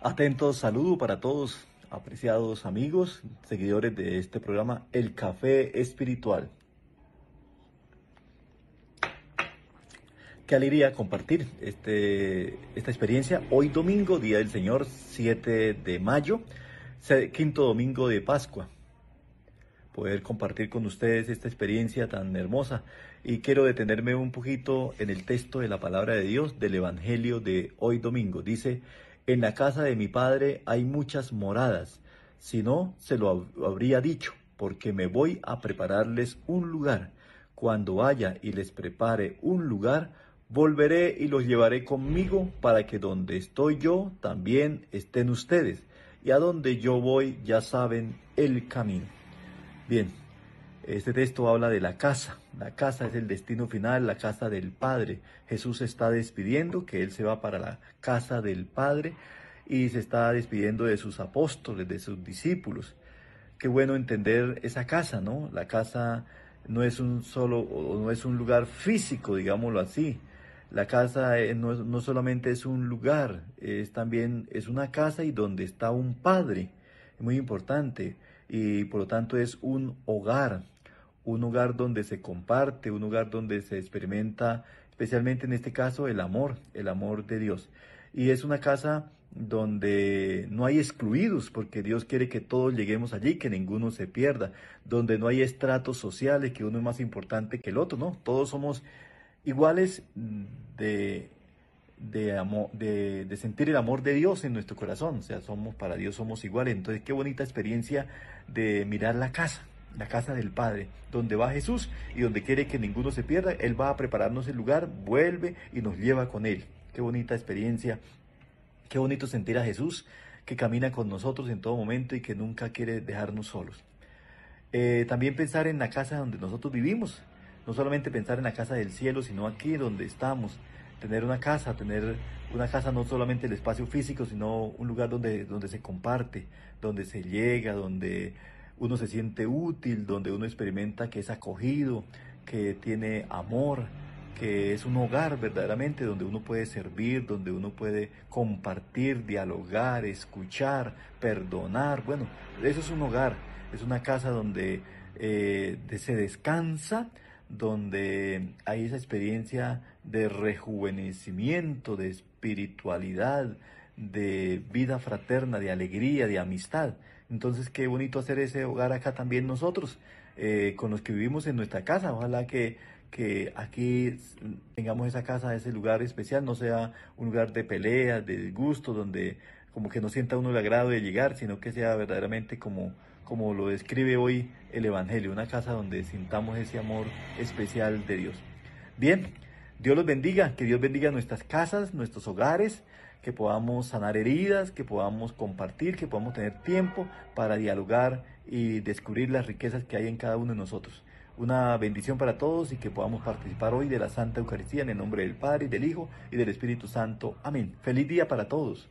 Atentos, saludo para todos, apreciados amigos, seguidores de este programa El Café Espiritual. Qué alegría compartir este, esta experiencia. Hoy domingo, Día del Señor, 7 de mayo, quinto domingo de Pascua poder compartir con ustedes esta experiencia tan hermosa. Y quiero detenerme un poquito en el texto de la palabra de Dios del Evangelio de hoy domingo. Dice, en la casa de mi padre hay muchas moradas, si no, se lo habría dicho, porque me voy a prepararles un lugar. Cuando vaya y les prepare un lugar, volveré y los llevaré conmigo para que donde estoy yo también estén ustedes, y a donde yo voy ya saben el camino. Bien, este texto habla de la casa. La casa es el destino final, la casa del Padre. Jesús se está despidiendo, que Él se va para la casa del Padre y se está despidiendo de sus apóstoles, de sus discípulos. Qué bueno entender esa casa, ¿no? La casa no es un solo, no es un lugar físico, digámoslo así. La casa eh, no, solamente es un lugar, es también es una casa y donde está un padre. Es muy importante y por lo tanto es un hogar, un hogar donde se comparte, un hogar donde se experimenta especialmente en este caso el amor, el amor de Dios. Y es una casa donde no hay excluidos, porque Dios quiere que todos lleguemos allí, que ninguno se pierda, donde no hay estratos sociales, que uno es más importante que el otro, no, todos somos iguales de de, amor, de, sentir el amor de Dios en nuestro corazón. O sea, somos para Dios, somos iguales. Entonces, qué bonita experiencia de mirar la casa, la casa del Padre, donde va Jesús y donde quiere que ninguno se pierda. Él va a prepararnos el lugar, vuelve y nos lleva con Él. Qué bonita experiencia, qué bonito sentir a Jesús que camina con nosotros en todo momento y que nunca quiere dejarnos solos. Eh, también pensar en la casa donde nosotros vivimos, no solamente pensar en la casa del cielo, sino aquí donde estamos, tener una casa, tener una casa no solamente el espacio físico, sino un lugar donde, donde se comparte, donde se llega, donde uno se siente útil, donde uno experimenta que es acogido, que tiene amor, que es un hogar verdaderamente donde uno puede servir, donde uno puede compartir, dialogar, escuchar, perdonar. Bueno, eso es un hogar, es una casa donde eh, se descansa, donde hay esa experiencia de rejuvenecimiento, de espiritualidad, de vida fraterna, de alegría, de amistad. Entonces, qué bonito hacer ese hogar acá también nosotros, eh, con los que vivimos en nuestra casa. Ojalá que, que aquí tengamos esa casa, ese lugar especial, no sea un lugar de pelea de disgusto, donde como que no sienta uno el agrado de llegar, sino que sea verdaderamente como, como lo describe hoy el Evangelio, una casa donde sintamos ese amor especial de Dios. Bien, Dios los bendiga, que Dios bendiga nuestras casas, nuestros hogares, que podamos sanar heridas, que podamos compartir, que podamos tener tiempo para dialogar y descubrir las riquezas que hay en cada uno de nosotros. Una bendición para todos y que podamos participar hoy de la Santa Eucaristía en el nombre del Padre, y del Hijo y del Espíritu Santo. Amén. Feliz día para todos.